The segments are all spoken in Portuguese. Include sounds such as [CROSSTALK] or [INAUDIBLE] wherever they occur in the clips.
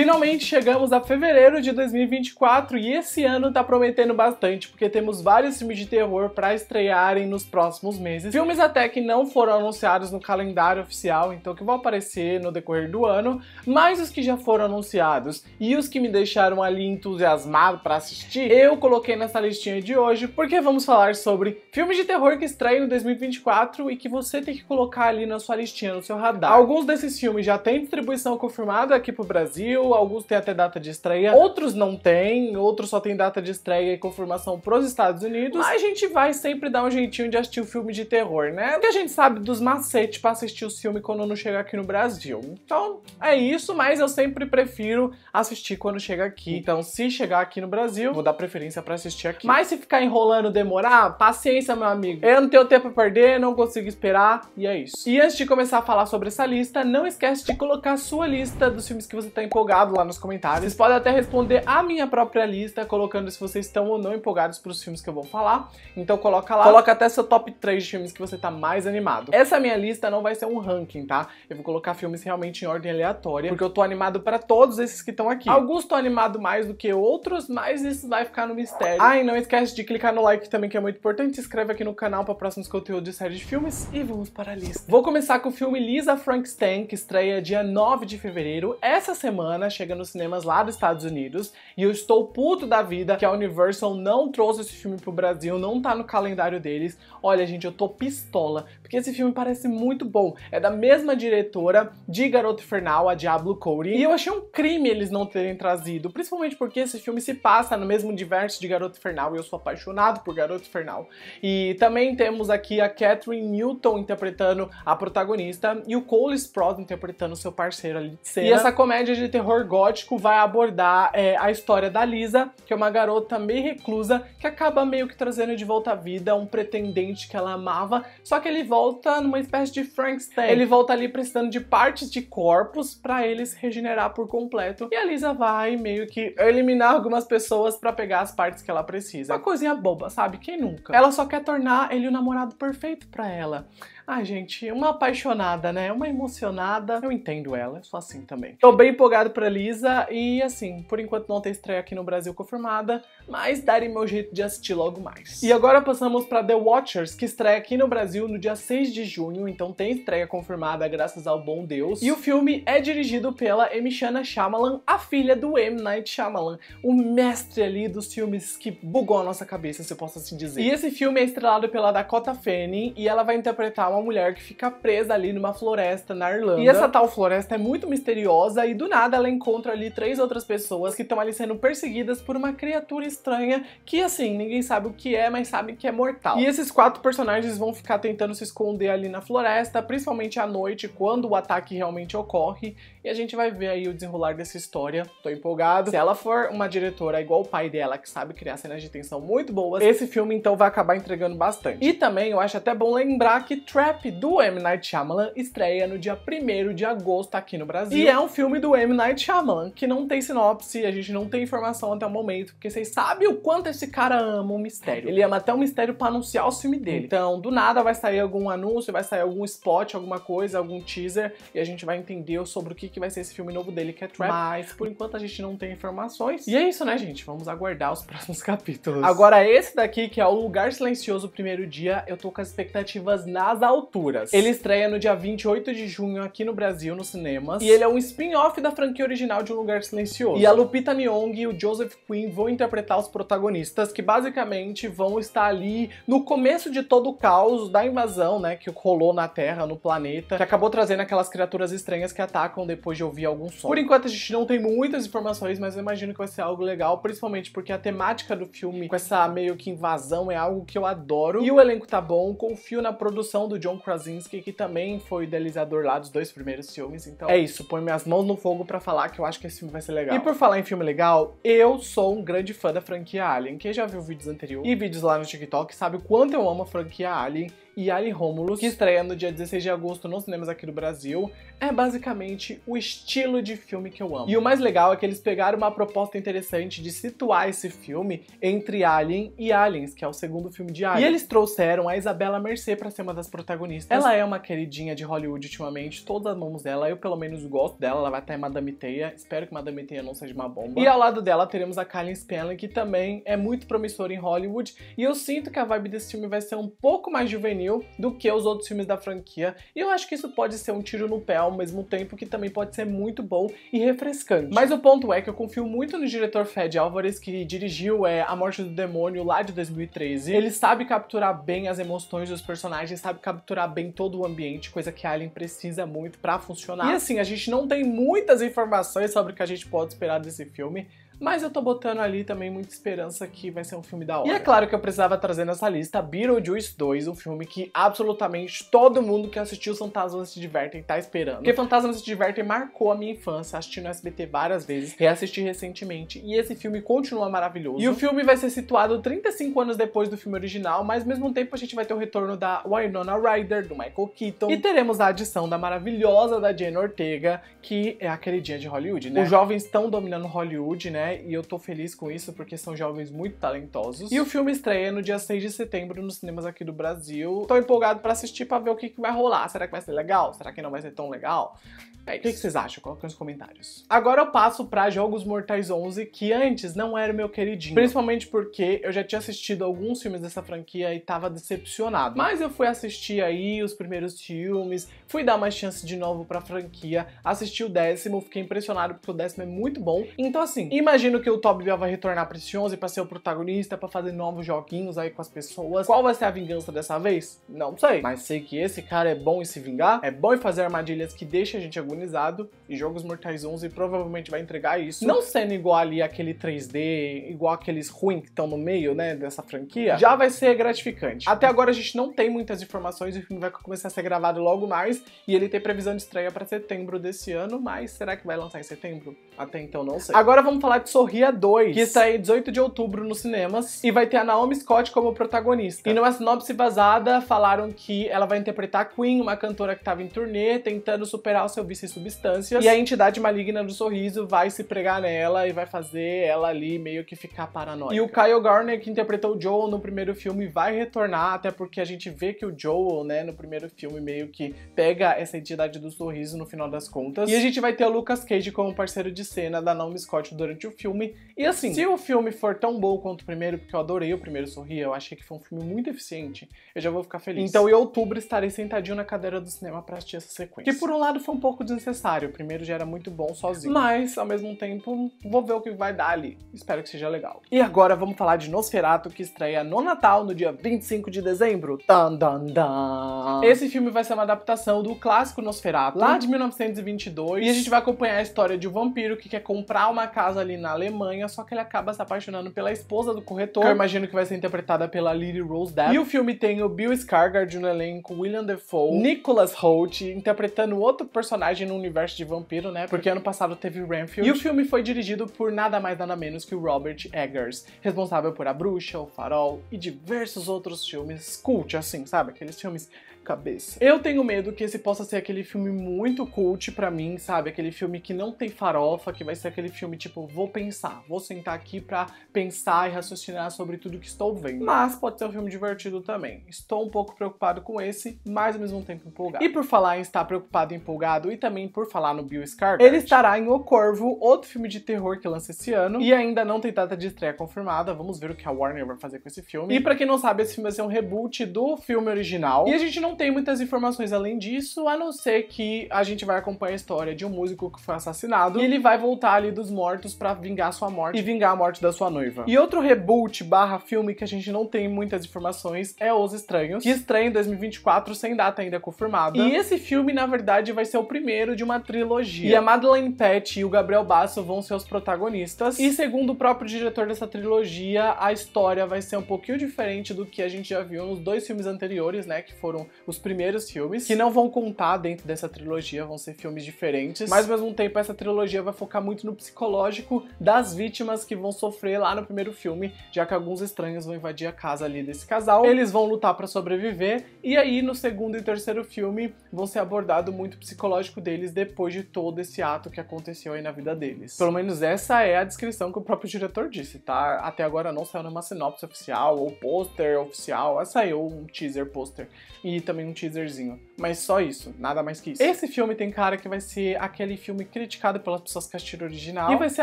Finalmente chegamos a fevereiro de 2024 e esse ano tá prometendo bastante, porque temos vários filmes de terror para estrearem nos próximos meses. Filmes até que não foram anunciados no calendário oficial, então que vão aparecer no decorrer do ano, mas os que já foram anunciados e os que me deixaram ali entusiasmado para assistir, eu coloquei nessa listinha de hoje, porque vamos falar sobre filmes de terror que estreiam em 2024 e que você tem que colocar ali na sua listinha, no seu radar. Alguns desses filmes já têm distribuição confirmada aqui pro Brasil, alguns têm até data de estreia, outros não têm, outros só têm data de estreia e confirmação pros Estados Unidos. Mas a gente vai sempre dar um jeitinho de assistir o um filme de terror, né? Porque a gente sabe dos macetes pra assistir o filme quando não chega aqui no Brasil. Então, é isso, mas eu sempre prefiro assistir quando chega aqui. Então, se chegar aqui no Brasil, vou dar preferência para assistir aqui. Mas se ficar enrolando, demorar, paciência, meu amigo. Eu não tenho tempo pra perder, não consigo esperar, e é isso. E antes de começar a falar sobre essa lista, não esquece de colocar a sua lista dos filmes que você tá empolgado lá nos comentários. Vocês podem até responder a minha própria lista, colocando se vocês estão ou não empolgados pros filmes que eu vou falar. Então coloca lá. Coloca até seu top 3 de filmes que você tá mais animado. Essa minha lista não vai ser um ranking, tá? Eu vou colocar filmes realmente em ordem aleatória, porque eu tô animado para todos esses que estão aqui. Alguns tô animado mais do que outros, mas isso vai ficar no mistério. Ah, e não esquece de clicar no like também, que é muito importante. Se inscreve aqui no canal para próximos conteúdos de série de filmes e vamos para a lista. Vou começar com o filme Lisa Frankenstein, que estreia dia 9 de fevereiro, essa semana semana chega nos cinemas lá dos Estados Unidos e eu estou puto da vida que a Universal não trouxe esse filme pro Brasil, não tá no calendário deles. Olha, gente, eu tô pistola, porque esse filme parece muito bom. É da mesma diretora de Garoto Infernal, a Diablo Cody, e eu achei um crime eles não terem trazido, principalmente porque esse filme se passa no mesmo universo de Garoto Infernal e eu sou apaixonado por Garoto Infernal. E também temos aqui a Catherine Newton interpretando a protagonista e o Cole Sprouse interpretando seu parceiro ali de cena. E essa comédia de terror terror gótico vai abordar é, a história da Lisa, que é uma garota meio reclusa que acaba meio que trazendo de volta à vida um pretendente que ela amava, só que ele volta numa espécie de Frankenstein. Ele volta ali precisando de partes de corpos para ele se regenerar por completo. E a Lisa vai meio que eliminar algumas pessoas para pegar as partes que ela precisa. Uma coisinha boba, sabe? Quem nunca? Ela só quer tornar ele o namorado perfeito para ela. Ai, gente, uma apaixonada, né? Uma emocionada. Eu entendo ela, sou assim também. Tô bem empolgado pra Lisa e, assim, por enquanto não tem estreia aqui no Brasil confirmada, mas darei meu jeito de assistir logo mais. E agora passamos pra The Watchers, que estreia aqui no Brasil no dia 6 de junho, então tem estreia confirmada, graças ao bom Deus. E o filme é dirigido pela Emishana Shyamalan, a filha do M. Night Shyamalan, o mestre ali dos filmes que bugou a nossa cabeça, se eu posso assim dizer. E esse filme é estrelado pela Dakota Fanning e ela vai interpretar uma uma mulher que fica presa ali numa floresta na Irlanda. E essa tal floresta é muito misteriosa e do nada ela encontra ali três outras pessoas que estão ali sendo perseguidas por uma criatura estranha que assim, ninguém sabe o que é, mas sabe que é mortal. E esses quatro personagens vão ficar tentando se esconder ali na floresta, principalmente à noite, quando o ataque realmente ocorre, e a gente vai ver aí o desenrolar dessa história. Tô empolgado. Se ela for uma diretora igual o pai dela, que sabe criar cenas de tensão muito boas, esse filme então vai acabar entregando bastante. E também eu acho até bom lembrar que Trap Trap do M. Night Shyamalan estreia no dia 1 de agosto aqui no Brasil. E é um filme do M. Night Shyamalan, que não tem sinopse, a gente não tem informação até o momento, porque vocês sabem o quanto esse cara ama um mistério. Ele ama até um mistério para anunciar o filme dele. Então, do nada vai sair algum anúncio, vai sair algum spot, alguma coisa, algum teaser, e a gente vai entender sobre o que, que vai ser esse filme novo dele, que é Trap. Mas, por enquanto, a gente não tem informações. E é isso, né, gente? Vamos aguardar os [LAUGHS] próximos capítulos. Agora, esse daqui, que é o Lugar Silencioso Primeiro Dia, eu tô com as expectativas nas alturas alturas. Ele estreia no dia 28 de junho aqui no Brasil, nos cinemas, e ele é um spin-off da franquia original de Um Lugar Silencioso. E a Lupita Nyong'o e o Joseph Quinn vão interpretar os protagonistas, que basicamente vão estar ali no começo de todo o caos da invasão, né, que rolou na Terra, no planeta, que acabou trazendo aquelas criaturas estranhas que atacam depois de ouvir algum som. Por enquanto a gente não tem muitas informações, mas eu imagino que vai ser algo legal, principalmente porque a temática do filme com essa meio que invasão é algo que eu adoro. E o elenco tá bom, confio na produção do John John Krasinski, que também foi idealizador lá dos dois primeiros filmes. Então é isso, põe minhas mãos no fogo para falar que eu acho que esse filme vai ser legal. E por falar em filme legal, eu sou um grande fã da franquia Alien. Quem já viu vídeos anteriores e vídeos lá no TikTok sabe o quanto eu amo a franquia Alien e Ali Romulus, que estreia no dia 16 de agosto nos cinemas aqui do Brasil, é basicamente o estilo de filme que eu amo. E o mais legal é que eles pegaram uma proposta interessante de situar esse filme entre Alien e Aliens, que é o segundo filme de Alien. E eles trouxeram a Isabela Mercer para ser uma das protagonistas. Ela é uma queridinha de Hollywood ultimamente, todas amamos dela, eu pelo menos gosto dela, ela vai estar em Madame Teia, espero que Madame Teia não seja uma bomba. E ao lado dela teremos a Kylie Spelling, que também é muito promissora em Hollywood, e eu sinto que a vibe desse filme vai ser um pouco mais juvenil pouquinho do que os outros filmes da franquia. E eu acho que isso pode ser um tiro no pé ao mesmo tempo, que também pode ser muito bom e refrescante. Mas o ponto é que eu confio muito no diretor Fed Álvares, que dirigiu é, A Morte do Demônio lá de 2013. Ele sabe capturar bem as emoções dos personagens, sabe capturar bem todo o ambiente, coisa que Alien precisa muito para funcionar. E assim, a gente não tem muitas informações sobre o que a gente pode esperar desse filme, mas eu tô botando ali também muita esperança que vai ser um filme da hora. E é claro que eu precisava trazer nessa lista Beetlejuice 2, um filme que absolutamente todo mundo que assistiu Fantasmas se Divertem tá esperando. Porque Fantasmas se Divertem marcou a minha infância, assisti no SBT várias vezes, reassisti recentemente, e esse filme continua maravilhoso. E o filme vai ser situado 35 anos depois do filme original, mas ao mesmo tempo a gente vai ter o retorno da Winona Ryder, do Michael Keaton, e teremos a adição da maravilhosa da Jane Ortega, que é a queridinha de Hollywood, né? Os jovens estão dominando Hollywood, né? Né? E eu tô feliz com isso porque são jovens muito talentosos. E o filme estreia no dia 6 de setembro nos cinemas aqui do Brasil. Tô empolgado para assistir para ver o que, que vai rolar. Será que vai ser legal? Será que não vai ser tão legal? É o que, que vocês acham? coloca nos é comentários. Agora eu passo para Jogos Mortais 11, que antes não era meu queridinho. Principalmente porque eu já tinha assistido alguns filmes dessa franquia e tava decepcionado. Mas eu fui assistir aí os primeiros filmes, fui dar uma chance de novo pra franquia, assisti o décimo, fiquei impressionado porque o décimo é muito bom. Então assim, imagina imagino que o Toby Bell vai retornar para esse 11 para ser o protagonista, para fazer novos joguinhos aí com as pessoas. Qual vai ser a vingança dessa vez? Não sei, mas sei que esse cara é bom em se vingar, é bom em fazer armadilhas que deixam a gente agonizado e Jogos Mortais 11 provavelmente vai entregar isso. Não sendo igual ali aquele 3D, igual aqueles ruins que estão no meio, né, dessa franquia, já vai ser gratificante. Até agora a gente não tem muitas informações, o filme vai começar a ser gravado logo mais e ele tem previsão de estreia para setembro desse ano, mas será que vai lançar em setembro? Até então não sei. Agora vamos falar de Sorria 2, que sai tá 18 de outubro nos cinemas, e vai ter a Naomi Scott como protagonista. E numa sinopse vazada, falaram que ela vai interpretar a Queen, uma cantora que estava em turnê, tentando superar o seu vício em substâncias, e a entidade maligna do sorriso vai se pregar nela e vai fazer ela ali meio que ficar paranoica. E o Kyle Garner, que interpretou o Joel no primeiro filme, vai retornar, até porque a gente vê que o Joel, né, no primeiro filme, meio que pega essa entidade do sorriso no final das contas. E a gente vai ter o Lucas Cage como parceiro de cena da Naomi Scott durante o filme. E assim, se o filme for tão bom quanto o primeiro, porque eu adorei o primeiro Sorria, eu achei que foi um filme muito eficiente, eu já vou ficar feliz. Então, em outubro, estarei sentadinho na cadeira do cinema pra assistir essa sequência. Que por um lado foi um pouco desnecessário, o primeiro já era muito bom sozinho. Mas, ao mesmo tempo, vou ver o que vai dar ali. Espero que seja legal. E agora vamos falar de Nosferatu, que estreia no Natal, no dia 25 de dezembro. Dan, dan, dan. Esse filme vai ser uma adaptação do clássico Nosferatu, lá de 1922. E a gente vai acompanhar a história de um vampiro que quer comprar uma casa ali Uhum. na Alemanha, só que ele acaba se apaixonando pela esposa do corretor, que eu imagino que vai ser interpretada pela Lily Rose Depp. E o filme tem o Bill Skarsgård no elenco, William Defoe, Nicholas Holt interpretando outro personagem no universo de vampiro, né? Porque ano passado teve Renfield. E o filme foi dirigido por nada mais nada menos que o Robert Eggers, responsável por A Bruxa, O Farol e diversos outros filmes cult, assim, sabe? Aqueles filmes cabeça. Eu tenho medo que esse possa ser aquele filme muito cult para mim, sabe? Aquele filme que não tem farofa, que vai ser aquele filme tipo, vou pensar, vou sentar aqui pra pensar e raciocinar sobre tudo que estou vendo. Mas pode ser um filme divertido também. Estou um pouco preocupado com esse, mas ao mesmo tempo empolgado. E por falar em estar preocupado e empolgado, e também por falar no Bill Skarsgård, ele estará em O Corvo, outro filme de terror que lança esse ano, e ainda não tem data de estreia confirmada, vamos ver o que a Warner vai fazer com esse filme. E para quem não sabe, esse filme vai ser um reboot do filme original, e a gente não tem muitas informações além disso, a não ser que a gente vai acompanhar a história de um músico que foi assassinado e ele vai voltar ali dos mortos para vingar sua morte e vingar a morte da sua noiva. E outro reboot barra filme que a gente não tem muitas informações é Os Estranhos, que estreia em 2024 sem data ainda confirmada. E esse filme, na verdade, vai ser o primeiro de uma trilogia. E a Madeleine Pett e o Gabriel Basso vão ser os protagonistas. E segundo o próprio diretor dessa trilogia, a história vai ser um pouquinho diferente do que a gente já viu nos dois filmes anteriores, né, que foram os primeiros filmes, que não vão contar dentro dessa trilogia, vão ser filmes diferentes, mas ao mesmo tempo essa trilogia vai focar muito no psicológico das vítimas que vão sofrer lá no primeiro filme, já que alguns estranhos vão invadir a casa ali desse casal, eles vão lutar para sobreviver, e aí no segundo e terceiro filme vão ser abordado muito o psicológico deles depois de todo esse ato que aconteceu aí na vida deles. Pelo menos essa é a descrição que o próprio diretor disse, tá? Até agora não saiu numa sinopse oficial, ou pôster oficial, ah, saiu um teaser pôster. E também também um teaserzinho. Mas só isso, nada mais que isso. Esse filme tem cara que vai ser aquele filme criticado pelas pessoas que assistiram o original e vai ser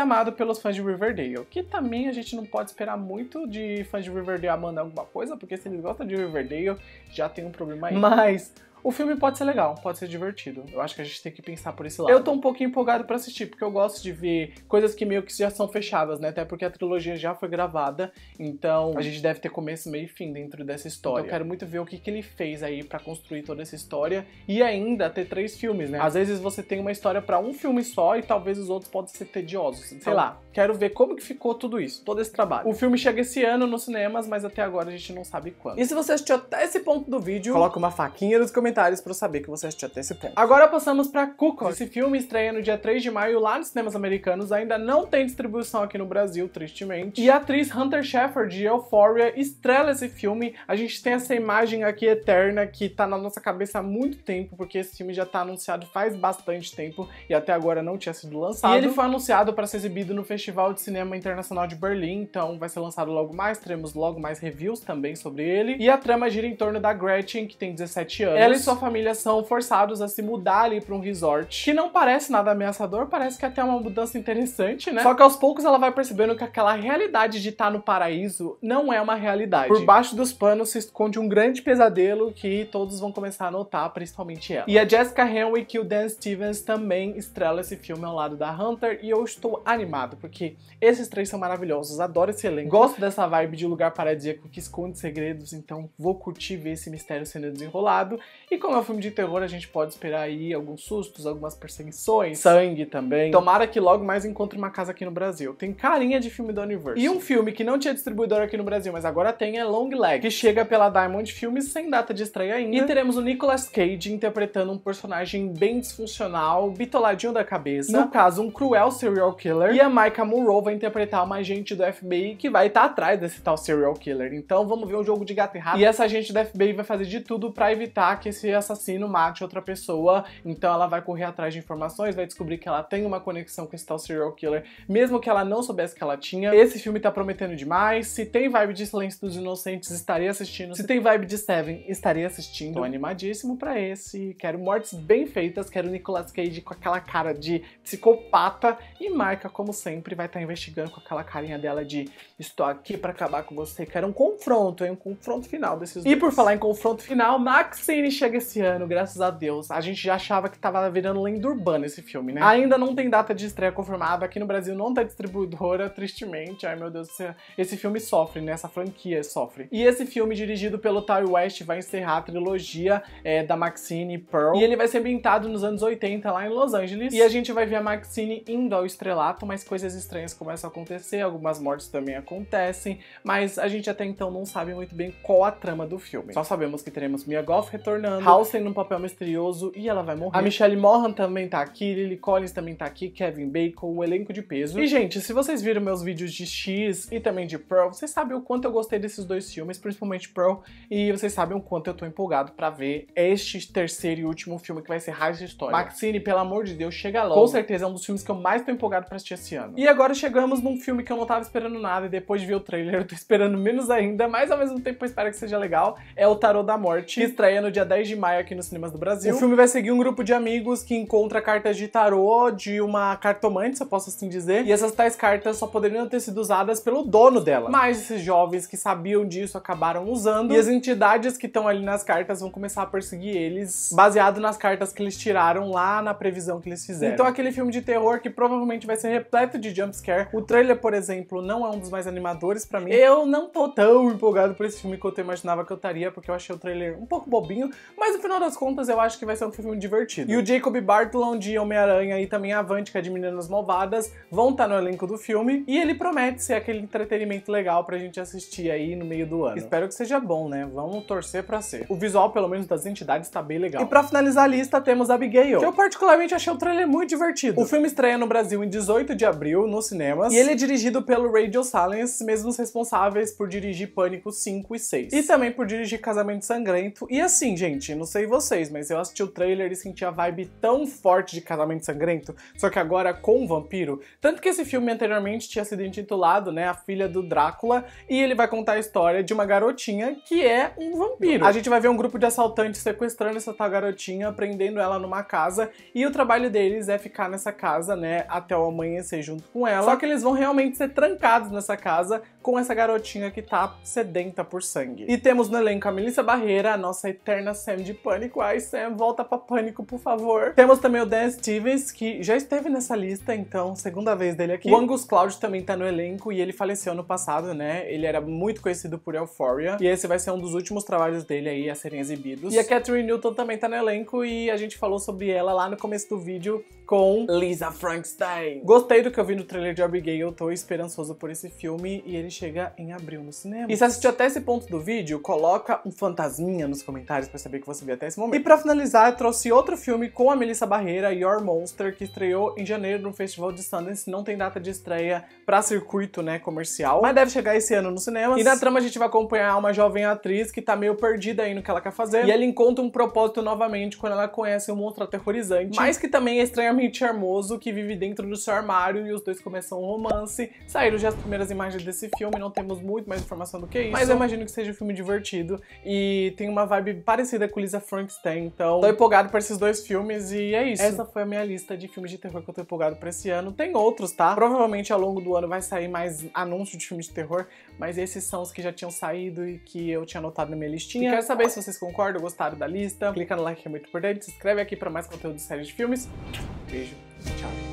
amado pelos fãs de Riverdale, que também a gente não pode esperar muito de fãs de Riverdale amando alguma coisa, porque se eles gostam de Riverdale, já tem um problema aí. Mas o filme pode ser legal, pode ser divertido. Eu acho que a gente tem que pensar por esse lado. Eu tô um pouquinho empolgado para assistir, porque eu gosto de ver coisas que meio que já são fechadas, né? Até porque a trilogia já foi gravada, então a gente deve ter começo, meio e fim dentro dessa história. Então eu quero muito ver o que, que ele fez aí para construir toda essa história e ainda ter três filmes, né? Às vezes você tem uma história para um filme só e talvez os outros podem ser tediosos. Então, sei lá, quero ver como que ficou tudo isso, todo esse trabalho. O filme chega esse ano nos cinemas, mas até agora a gente não sabe quando. E se você assistiu até esse ponto do vídeo, coloca uma faquinha nos comentários comentários para eu saber que você assistiu até esse ponto. Agora passamos para Cuckoo. Esse filme estreia no dia 3 de maio lá nos cinemas americanos, ainda não tem distribuição aqui no Brasil, tristemente. E a atriz Hunter Shepherd de Euphoria estrela esse filme. A gente tem essa imagem aqui eterna que tá na nossa cabeça há muito tempo, porque esse filme já tá anunciado faz bastante tempo e até agora não tinha sido lançado. E ele foi anunciado para ser exibido no Festival de Cinema Internacional de Berlim, então vai ser lançado logo mais, teremos logo mais reviews também sobre ele. E a trama gira em torno da Gretchen, que tem 17 anos. Ela sua família são forçados a se mudar ali para um resort, que não parece nada ameaçador, parece que é até é uma mudança interessante, né? Só que aos poucos ela vai percebendo que aquela realidade de estar tá no paraíso não é uma realidade. Por baixo dos panos se esconde um grande pesadelo que todos vão começar a notar, principalmente ela. E a Jessica Henwick e o Dan Stevens também estrela esse filme ao lado da Hunter e eu estou animado, porque esses três são maravilhosos, adoro esse elenco, gosto dessa vibe de lugar paradisíaco que esconde segredos, então vou curtir ver esse mistério sendo desenrolado e como é um filme de terror, a gente pode esperar aí alguns sustos, algumas perseguições, sangue também. Tomara que logo mais encontre uma casa aqui no Brasil. Tem carinha de filme do Universo. E um filme que não tinha distribuidor aqui no Brasil, mas agora tem é Long Leg, que chega pela Diamond Filmes sem data de estreia ainda. E teremos o Nicolas Cage interpretando um personagem bem disfuncional, bitoladinho da cabeça, no caso um cruel serial killer, e a Micah Monroe vai interpretar uma agente do FBI que vai estar tá atrás desse tal serial killer. Então vamos ver um jogo de gato e rato. E essa agente do FBI vai fazer de tudo para evitar que esse assassino mate outra pessoa. Então ela vai correr atrás de informações, vai descobrir que ela tem uma conexão com esse tal serial killer, mesmo que ela não soubesse que ela tinha. Esse filme tá prometendo demais. Se tem vibe de Silêncio dos Inocentes, estarei assistindo. Se tem vibe de Seven, estarei assistindo. Tô animadíssimo para esse. Quero mortes bem feitas, quero Nicolas Cage com aquela cara de psicopata e Marca, como sempre, vai estar tá investigando com aquela carinha dela de estou aqui para acabar com você. Quero um confronto, hein? Um confronto final desses dois. E por falar em confronto final, Maxine chegou chega esse ano, graças a Deus. A gente já achava que tava virando lenda urbana esse filme, né? É. Ainda não tem data de estreia confirmada, aqui no Brasil não tem tá distribuidora, tristemente. Ai meu Deus do céu. Esse filme sofre, né? Essa franquia sofre. E esse filme, dirigido pelo Ty West, vai encerrar a trilogia é, da Maxine Pearl. E ele vai ser ambientado nos anos 80 lá em Los Angeles. E a gente vai ver a Maxine indo ao estrelato, mas coisas estranhas começam a acontecer, algumas mortes também acontecem, mas a gente até então não sabe muito bem qual a trama do filme. Só sabemos que teremos Mia Goff retornando voltando. Halsey num papel misterioso e ela vai morrer. A Michelle Morhan também tá aqui, Lily Collins também tá aqui, Kevin Bacon, o elenco de peso. E, gente, se vocês viram meus vídeos de X e também de Pearl, vocês sabem o quanto eu gostei desses dois filmes, principalmente Pearl, e vocês sabem o quanto eu tô empolgado pra ver este terceiro e último filme que vai ser essa história. Maxine, pelo amor de Deus, chega logo. Com certeza é um dos filmes que eu mais tô empolgado pra assistir esse ano. E agora chegamos num filme que eu não tava esperando nada, e depois de ver o trailer eu tô esperando menos ainda, mas ao mesmo tempo eu espero que seja legal, é o Tarot da Morte, que estreia no dia 10 3 de maio aqui nos cinemas do Brasil. O filme vai seguir um grupo de amigos que encontra cartas de tarô de uma cartomante, se eu posso assim dizer, e essas tais cartas só poderiam ter sido usadas pelo dono dela. Mas esses jovens que sabiam disso acabaram usando, e as entidades que estão ali nas cartas vão começar a perseguir eles, baseado nas cartas que eles tiraram lá na previsão que eles fizeram. Então aquele filme de terror que provavelmente vai ser repleto de jumpscare. O trailer, por exemplo, não é um dos mais animadores para mim. Eu não tô tão empolgado por esse filme que eu imaginava que eu estaria, porque eu achei o trailer um pouco bobinho, mas no final das contas, eu acho que vai ser um filme divertido. E o Jacob Bartlon de Homem-Aranha e também a Avante, que é de Meninas Malvadas, vão estar tá no elenco do filme. E ele promete ser aquele entretenimento legal pra gente assistir aí no meio do ano. Espero que seja bom, né? Vamos torcer pra ser. O visual, pelo menos, das entidades tá bem legal. E pra finalizar a lista, temos Abigail, que eu particularmente achei o trailer muito divertido. O filme estreia no Brasil em 18 de abril, nos cinemas. E ele é dirigido pelo Radio Silence, mesmos responsáveis por dirigir Pânico 5 e 6. E também por dirigir Casamento Sangrento. E assim, gente, senti. Não sei vocês, mas eu assisti o trailer e senti a vibe tão forte de Casamento Sangrento, só que agora com um vampiro. Tanto que esse filme anteriormente tinha sido intitulado, né, A Filha do Drácula, e ele vai contar a história de uma garotinha que é um vampiro. A gente vai ver um grupo de assaltantes sequestrando essa tal garotinha, prendendo ela numa casa, e o trabalho deles é ficar nessa casa, né, até o amanhecer junto com ela. Só que eles vão realmente ser trancados nessa casa com essa garotinha que tá sedenta por sangue. E temos no elenco a Melissa Barreira, a nossa eterna Sam Sam de Pânico. Ai, Sam, volta pra Pânico, por favor. Temos também o Dan Stevens, que já esteve nessa lista, então, segunda vez dele aqui. O Angus Cloud também tá no elenco e ele faleceu no passado, né? Ele era muito conhecido por Euphoria. E esse vai ser um dos últimos trabalhos dele aí a serem exibidos. E a Catherine Newton também tá no elenco e a gente falou sobre ela lá no começo do vídeo com Lisa Frankenstein. Gostei do que eu vi no trailer de Abigail, tô esperançoso por esse filme e ele chega em abril no cinema. E se assistiu até esse ponto do vídeo, coloca um fantasminha nos comentários pra saber que você viu até esse momento. E para finalizar, eu trouxe outro filme com a Melissa Barreira, Your Monster, que estreou em janeiro no Festival de Sundance, não tem data de estreia para circuito, né, comercial, mas deve chegar esse ano no cinema. E na trama a gente vai acompanhar uma jovem atriz que tá meio perdida aí no que ela quer fazer, e ela encontra um propósito novamente quando ela conhece um monstro aterrorizante, mas que também é estranhamente charmoso, que vive dentro do seu armário e os dois começam um romance. Saíram já as primeiras imagens desse filme, não temos muito mais informação do que isso, mas eu imagino que seja um filme divertido e tem uma vibe parecida parecida com Lisa Frankenstein. Então, tô empolgado pra esses dois filmes e é isso. Essa foi a minha lista de filmes de terror que eu tô empolgado pra esse ano. Tem outros, tá? Provavelmente ao longo do ano vai sair mais anúncio de filmes de terror, mas esses são os que já tinham saído e que eu tinha anotado na minha listinha. E quero saber se vocês concordam, gostaram da lista. Clica no like que é muito importante, se inscreve aqui pra mais conteúdo de série de filmes. Beijo, tchau.